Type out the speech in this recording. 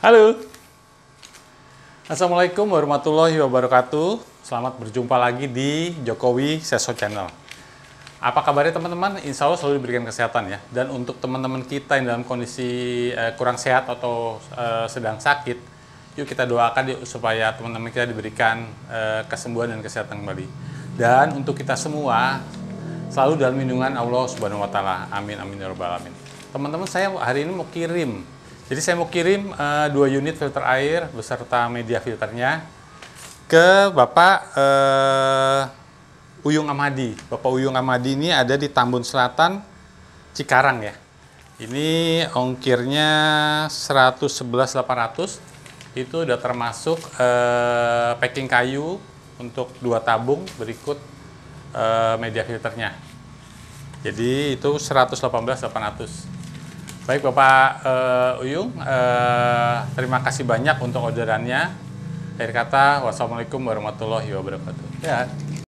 Halo. Assalamualaikum warahmatullahi wabarakatuh. Selamat berjumpa lagi di Jokowi Seso Channel. Apa kabarnya teman-teman? Insya Allah selalu diberikan kesehatan ya. Dan untuk teman-teman kita yang dalam kondisi eh, kurang sehat atau eh, sedang sakit, yuk kita doakan yuk supaya teman-teman kita diberikan eh, kesembuhan dan kesehatan kembali. Dan untuk kita semua selalu dalam lindungan Allah Subhanahu wa taala. Amin amin ya rabbal alamin. Teman-teman saya hari ini mau kirim jadi saya mau kirim uh, dua unit filter air beserta media filternya ke Bapak uh, Uyung Amadi. Bapak Uyung Amadi ini ada di Tambun Selatan, Cikarang ya. Ini ongkirnya 111.800 itu udah termasuk uh, packing kayu untuk dua tabung berikut uh, media filternya. Jadi itu 118.800. Baik Bapak uh, Uyung, uh, terima kasih banyak untuk orderannya. Akhir kata, wassalamualaikum warahmatullahi wabarakatuh. Ya.